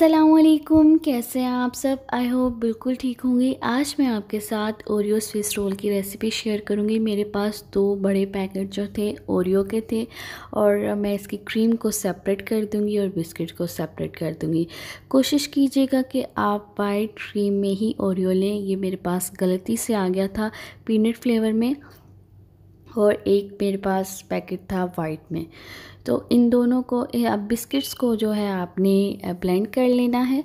असलकुम कैसे हैं आप सब आई होप बिल्कुल ठीक होंगे आज मैं आपके साथ ओरियो स्विस रोल की रेसिपी शेयर करूंगी मेरे पास दो बड़े पैकेट जो थे ओरियो के थे और मैं इसकी क्रीम को सेपरेट कर दूंगी और बिस्किट को सेपरेट कर दूंगी कोशिश कीजिएगा कि आप वाइट क्रीम में ही ओरियो लें ये मेरे पास गलती से आ गया था पीनट फ्लेवर में और एक मेरे पास पैकेट था वाइट में तो इन दोनों को अब बिस्किट्स को जो है आपने ब्लेंड कर लेना है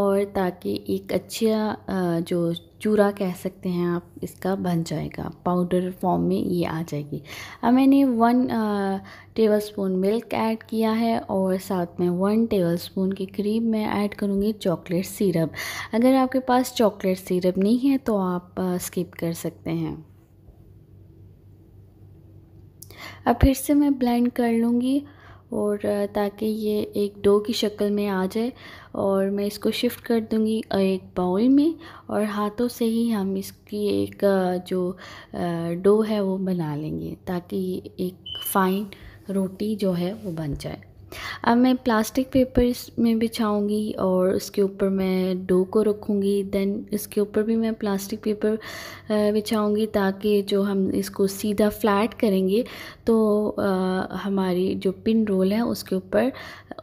और ताकि एक अच्छा जो चूरा कह सकते हैं आप इसका बन जाएगा पाउडर फॉर्म में ये आ जाएगी अब मैंने one tablespoon milk add किया है और साथ में वन टेबल स्पून के करीब मैं ऐड करूँगी चॉकलेट सिरप अगर आपके पास चॉकलेट सिरप नहीं है तो आप स्किप कर सकते हैं अब फिर से मैं ब्लेंड कर लूँगी और ताकि ये एक डो की शक्ल में आ जाए और मैं इसको शिफ्ट कर दूँगी एक बाउल में और हाथों से ही हम इसकी एक जो डो है वो बना लेंगे ताकि एक फ़ाइन रोटी जो है वो बन जाए अब मैं प्लास्टिक पेपर्स में बिछाऊंगी और उसके ऊपर मैं डो को रखूंगी देन इसके ऊपर भी मैं प्लास्टिक पेपर बिछाऊंगी ताकि जो हम इसको सीधा फ्लैट करेंगे तो आ, हमारी जो पिन रोल है उसके ऊपर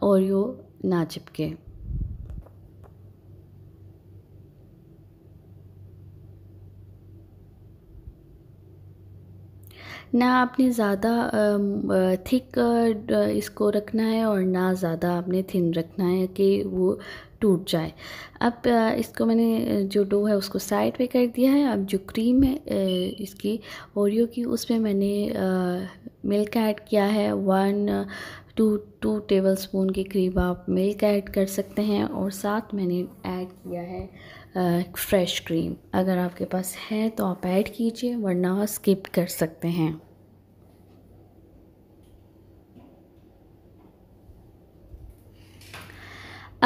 ओरियो ना चिपके ना आपने ज़्यादा थिक इसको रखना है और ना ज़्यादा आपने थिन रखना है कि वो टूट जाए अब इसको मैंने जो डो है उसको साइड पे कर दिया है अब जो क्रीम है इसकी ओरियो की उसमें मैंने मिल्क ऐड किया है one two two tablespoon के करीब आप मिल्क ऐड कर सकते हैं और साथ मैंने ऐड किया है फ्रेश क्रीम अगर आपके पास है तो आप ऐड कीजिए वरना स्किप कर सकते हैं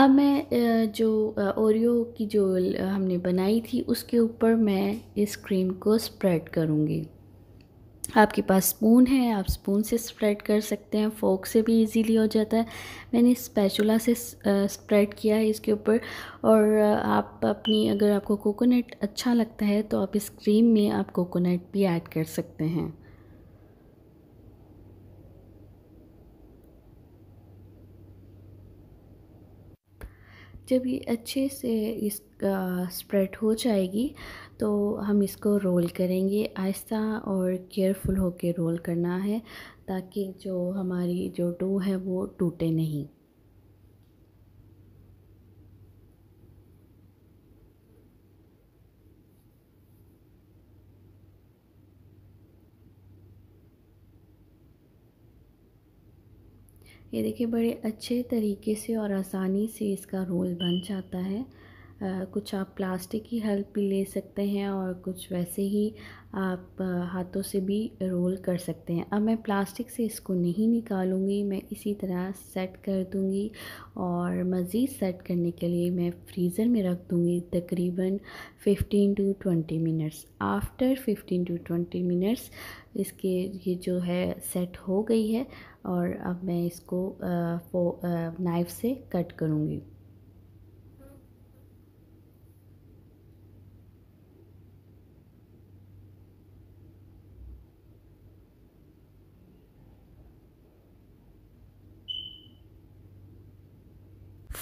अब मैं जो ओरियो की जो हमने बनाई थी उसके ऊपर मैं इस क्रीम को स्प्रेड करूँगी आपके पास स्पून है आप स्पून से स्प्रेड कर सकते हैं फोक से भी इजीली हो जाता है मैंने स्पैचुला से स्प्रेड किया है इसके ऊपर और आप अपनी अगर आपको कोकोनट अच्छा लगता है तो आप इस क्रीम में आप कोकोनट भी ऐड कर सकते हैं जब ये अच्छे से इसका स्प्रेड हो जाएगी तो हम इसको रोल करेंगे आहिस्ता और केयरफुल होकर रोल करना है ताकि जो हमारी जो डो है वो टूटे नहीं ये देखिए बड़े अच्छे तरीके से और आसानी से इसका रोल बन जाता है कुछ आप प्लास्टिक की हेल्प भी ले सकते हैं और कुछ वैसे ही आप हाथों से भी रोल कर सकते हैं अब मैं प्लास्टिक से इसको नहीं निकालूंगी मैं इसी तरह सेट कर दूंगी और मज़ीद सेट करने के लिए मैं फ्रीज़र में रख दूंगी तकरीबन 15 to 20 minutes after 15 to 20 minutes इसके ये जो है सेट हो गई है और अब मैं इसको नाइफ़ से कट करूँगी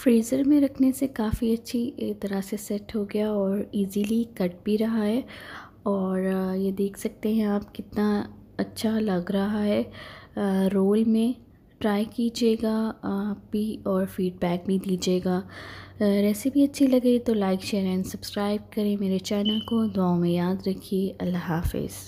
फ्रीज़र में रखने से काफ़ी अच्छी तरह से सेट हो गया और इजीली कट भी रहा है और ये देख सकते हैं आप कितना अच्छा लग रहा है रोल में ट्राई कीजिएगा आप भी और फीडबैक भी दीजिएगा रेसिपी अच्छी लगे तो लाइक शेयर एंड सब्सक्राइब करें मेरे चैनल को दुआओं में याद रखिए अल्लाह हाफिज़